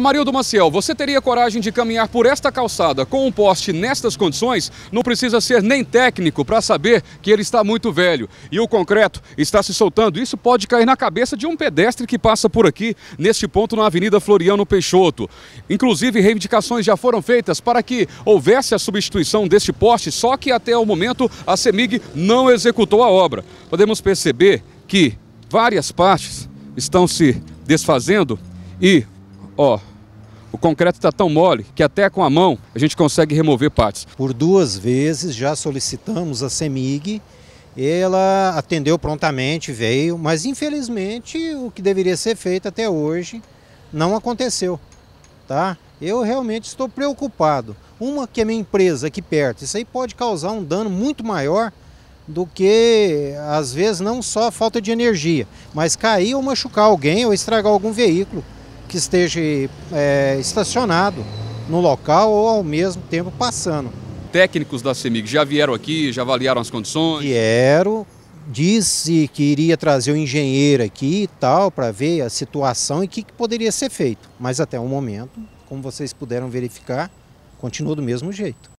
Amarildo Maciel, você teria coragem de caminhar por esta calçada com um poste nestas condições? Não precisa ser nem técnico para saber que ele está muito velho e o concreto está se soltando. Isso pode cair na cabeça de um pedestre que passa por aqui, neste ponto na Avenida Floriano Peixoto. Inclusive, reivindicações já foram feitas para que houvesse a substituição deste poste, só que até o momento a CEMIG não executou a obra. Podemos perceber que várias partes estão se desfazendo e ó, o concreto está tão mole que até com a mão a gente consegue remover partes. Por duas vezes já solicitamos a CEMIG, ela atendeu prontamente, veio, mas infelizmente o que deveria ser feito até hoje não aconteceu. Tá? Eu realmente estou preocupado. Uma que é minha empresa aqui perto, isso aí pode causar um dano muito maior do que às vezes não só falta de energia, mas cair ou machucar alguém ou estragar algum veículo que esteja é, estacionado no local ou ao mesmo tempo passando. Técnicos da CEMIG já vieram aqui, já avaliaram as condições? Vieram, disse que iria trazer o um engenheiro aqui e tal, para ver a situação e o que, que poderia ser feito. Mas até o momento, como vocês puderam verificar, continua do mesmo jeito.